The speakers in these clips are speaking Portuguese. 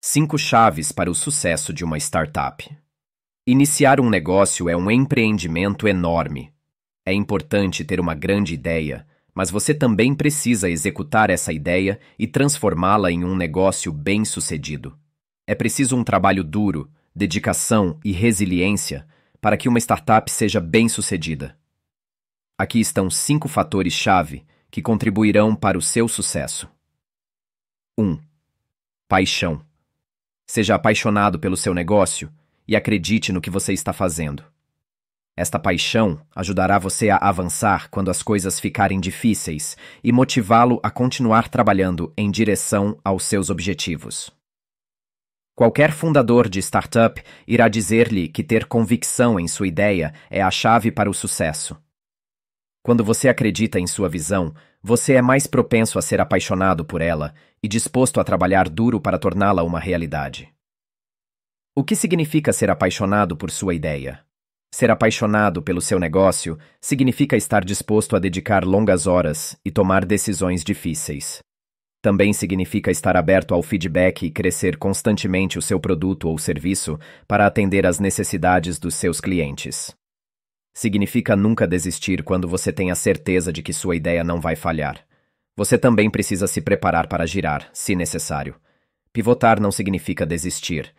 Cinco chaves para o sucesso de uma startup. Iniciar um negócio é um empreendimento enorme. É importante ter uma grande ideia, mas você também precisa executar essa ideia e transformá-la em um negócio bem-sucedido. É preciso um trabalho duro, dedicação e resiliência para que uma startup seja bem-sucedida. Aqui estão cinco fatores-chave que contribuirão para o seu sucesso. 1. Um, paixão. Seja apaixonado pelo seu negócio e acredite no que você está fazendo. Esta paixão ajudará você a avançar quando as coisas ficarem difíceis e motivá-lo a continuar trabalhando em direção aos seus objetivos. Qualquer fundador de startup irá dizer-lhe que ter convicção em sua ideia é a chave para o sucesso. Quando você acredita em sua visão, você é mais propenso a ser apaixonado por ela e disposto a trabalhar duro para torná-la uma realidade. O que significa ser apaixonado por sua ideia? Ser apaixonado pelo seu negócio significa estar disposto a dedicar longas horas e tomar decisões difíceis. Também significa estar aberto ao feedback e crescer constantemente o seu produto ou serviço para atender às necessidades dos seus clientes significa nunca desistir quando você tem a certeza de que sua ideia não vai falhar. Você também precisa se preparar para girar, se necessário. Pivotar não significa desistir.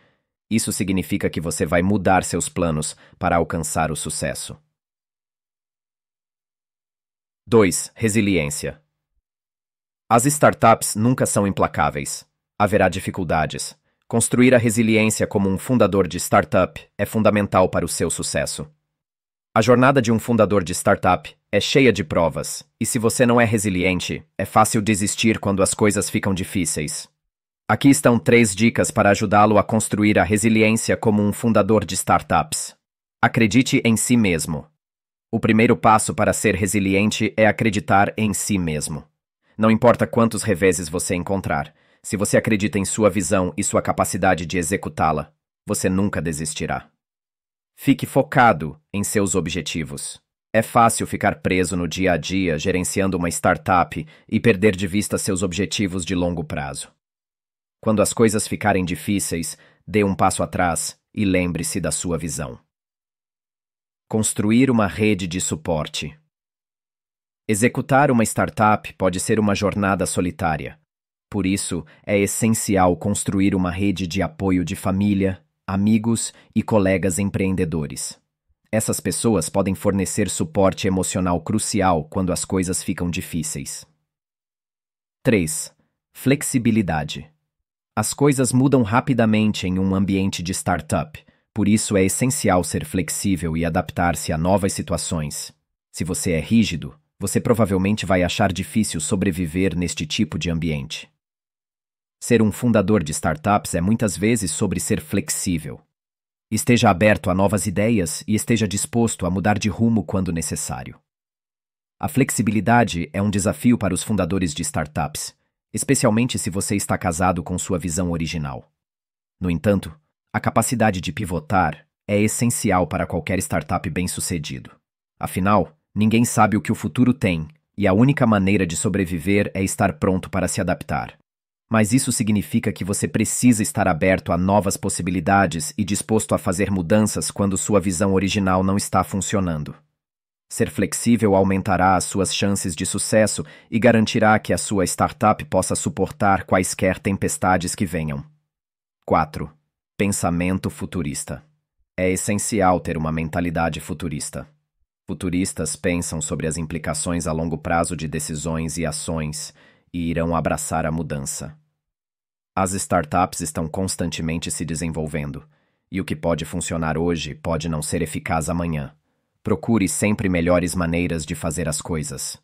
Isso significa que você vai mudar seus planos para alcançar o sucesso. 2. Resiliência. As startups nunca são implacáveis. Haverá dificuldades. Construir a resiliência como um fundador de startup é fundamental para o seu sucesso. A jornada de um fundador de startup é cheia de provas, e se você não é resiliente, é fácil desistir quando as coisas ficam difíceis. Aqui estão três dicas para ajudá-lo a construir a resiliência como um fundador de startups. Acredite em si mesmo. O primeiro passo para ser resiliente é acreditar em si mesmo. Não importa quantos reveses você encontrar, se você acredita em sua visão e sua capacidade de executá-la, você nunca desistirá. Fique focado em seus objetivos. É fácil ficar preso no dia a dia gerenciando uma startup e perder de vista seus objetivos de longo prazo. Quando as coisas ficarem difíceis, dê um passo atrás e lembre-se da sua visão. Construir uma rede de suporte. Executar uma startup pode ser uma jornada solitária. Por isso, é essencial construir uma rede de apoio de família, amigos e colegas empreendedores. Essas pessoas podem fornecer suporte emocional crucial quando as coisas ficam difíceis. 3. Flexibilidade. As coisas mudam rapidamente em um ambiente de startup, por isso é essencial ser flexível e adaptar-se a novas situações. Se você é rígido, você provavelmente vai achar difícil sobreviver neste tipo de ambiente. Ser um fundador de startups é muitas vezes sobre ser flexível. Esteja aberto a novas ideias e esteja disposto a mudar de rumo quando necessário. A flexibilidade é um desafio para os fundadores de startups, especialmente se você está casado com sua visão original. No entanto, a capacidade de pivotar é essencial para qualquer startup bem-sucedido. Afinal, ninguém sabe o que o futuro tem, e a única maneira de sobreviver é estar pronto para se adaptar. Mas isso significa que você precisa estar aberto a novas possibilidades e disposto a fazer mudanças quando sua visão original não está funcionando. Ser flexível aumentará as suas chances de sucesso e garantirá que a sua startup possa suportar quaisquer tempestades que venham. 4. Pensamento futurista. É essencial ter uma mentalidade futurista. Futuristas pensam sobre as implicações a longo prazo de decisões e ações e irão abraçar a mudança. As startups estão constantemente se desenvolvendo, e o que pode funcionar hoje pode não ser eficaz amanhã. Procure sempre melhores maneiras de fazer as coisas.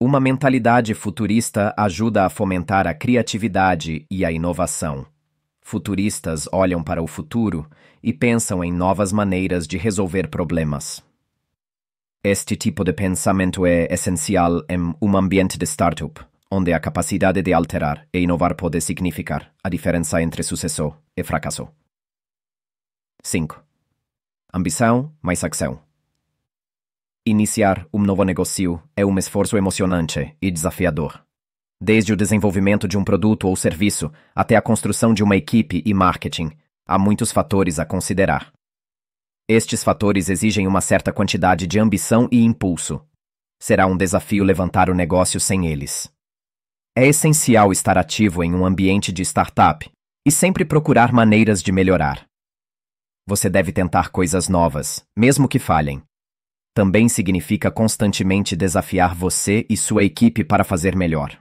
Uma mentalidade futurista ajuda a fomentar a criatividade e a inovação. Futuristas olham para o futuro e pensam em novas maneiras de resolver problemas. Este tipo de pensamento é essencial em um ambiente de startup onde a capacidade de alterar e inovar pode significar a diferença entre sucesso e fracasso. 5. Ambição mais ação. Iniciar um novo negócio é um esforço emocionante e desafiador. Desde o desenvolvimento de um produto ou serviço até a construção de uma equipe e marketing, há muitos fatores a considerar. Estes fatores exigem uma certa quantidade de ambição e impulso. Será um desafio levantar o negócio sem eles. É essencial estar ativo em um ambiente de startup e sempre procurar maneiras de melhorar. Você deve tentar coisas novas, mesmo que falhem. Também significa constantemente desafiar você e sua equipe para fazer melhor.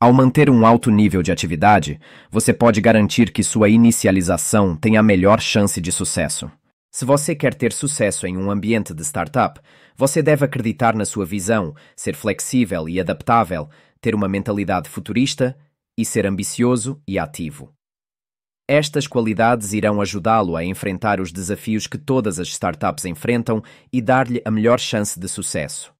Ao manter um alto nível de atividade, você pode garantir que sua inicialização tem a melhor chance de sucesso. Se você quer ter sucesso em um ambiente de startup, você deve acreditar na sua visão, ser flexível e adaptável, ter uma mentalidade futurista e ser ambicioso e ativo. Estas qualidades irão ajudá-lo a enfrentar os desafios que todas as startups enfrentam e dar-lhe a melhor chance de sucesso.